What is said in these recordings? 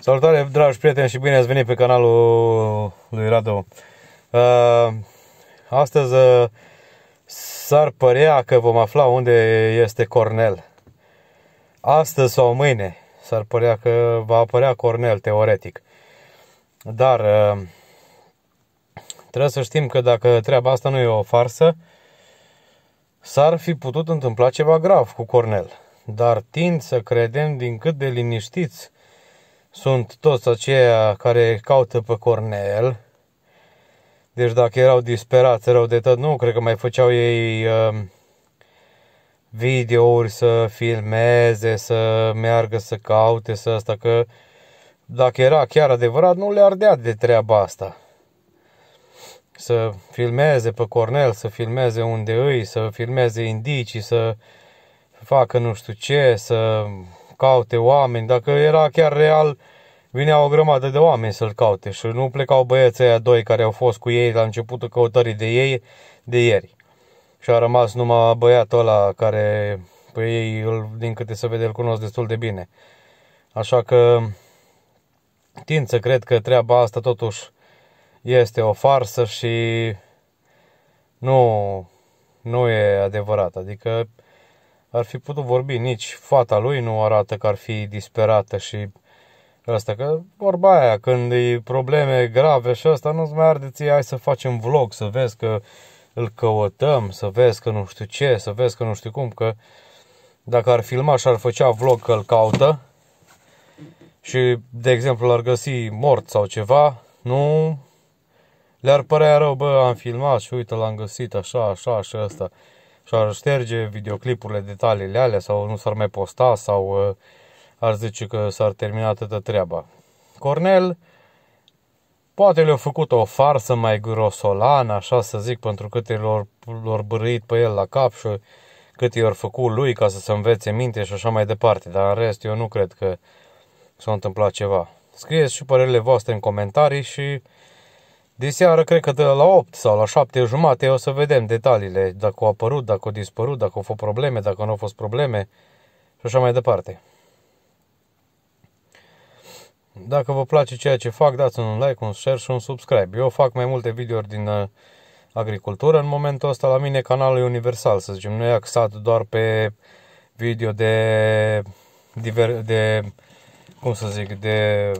Salutare, dragi prieteni, și bine ați venit pe canalul lui Radu. Uh, astăzi uh, s-ar părea că vom afla unde este Cornel. Astăzi sau mâine s-ar părea că va apărea Cornel, teoretic. Dar uh, trebuie să știm că dacă treaba asta nu e o farsă, s-ar fi putut întâmpla ceva grav cu Cornel. Dar tind să credem din cât de liniștiți sunt toți aceia care caută pe Cornel. Deci dacă erau disperați erau de tot, nu cred că mai făceau ei uh, videouri să filmeze, să meargă să caute, să asta, că dacă era chiar adevărat, nu le ardea de treaba asta. Să filmeze pe Cornel, să filmeze unde îi, să filmeze indicii, să facă nu știu ce, să caute oameni, dacă era chiar real, vinea o grămadă de oameni să-l caute și nu plecau băieții aia doi care au fost cu ei la începutul căutării de ei de ieri. Și a rămas numai băiatul ăla care pe ei, îl, din câte se vede, îl cunosc destul de bine. Așa că tind să cred că treaba asta totuși este o farsă și nu, nu e adevărat. Adică ar fi putut vorbi, nici fata lui nu arată că ar fi disperată și asta, că vorba aia, când e probleme grave și asta, nu-ți mai arde ție, hai să facem vlog, să vezi că îl căutăm, să vezi că nu știu ce, să vezi că nu știu cum, că dacă ar filma și ar făcea vlog că îl caută și, de exemplu, l-ar găsi mort sau ceva, nu le-ar părea rău, bă, am filmat și uite, l-am găsit așa, așa și asta și ar șterge videoclipurile, detaliile alea sau nu s-ar mai posta sau uh, ar zice că s-ar termina atâta treaba. Cornel poate le-a făcut o farsă mai grosolană, așa să zic, pentru cât lor, lor bârâit pe el la cap și cât i-or făcut lui ca să se învețe minte și așa mai departe, dar în rest eu nu cred că s-a întâmplat ceva. Scrieți și părerile voastre în comentarii și de seară, cred că de la 8 sau la 7 jumate o să vedem detaliile, dacă au apărut, dacă au dispărut, dacă au fost probleme, dacă nu au fost probleme și așa mai departe. Dacă vă place ceea ce fac, dați un like, un share și un subscribe. Eu fac mai multe videouri din uh, agricultură. În momentul ăsta la mine canalul e universal, să zicem. Nu e axat doar pe video de, diver, de cum să zic, de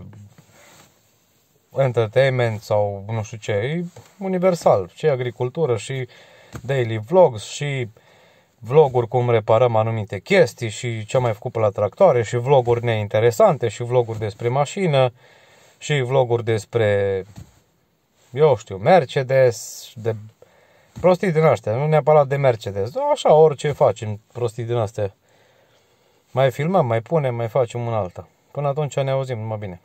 entertainment sau nu știu ce, e universal. Și agricultură și daily vlogs și vloguri cum reparăm anumite chestii și ce am mai făcut pe la tractoare și vloguri neinteresante și vloguri despre mașină și vloguri despre, eu știu, Mercedes, de prostii din astea, nu neapărat de Mercedes, dar așa orice facem prostii din astea. Mai filmăm, mai punem, mai facem un alta. Până atunci ne auzim, numai bine.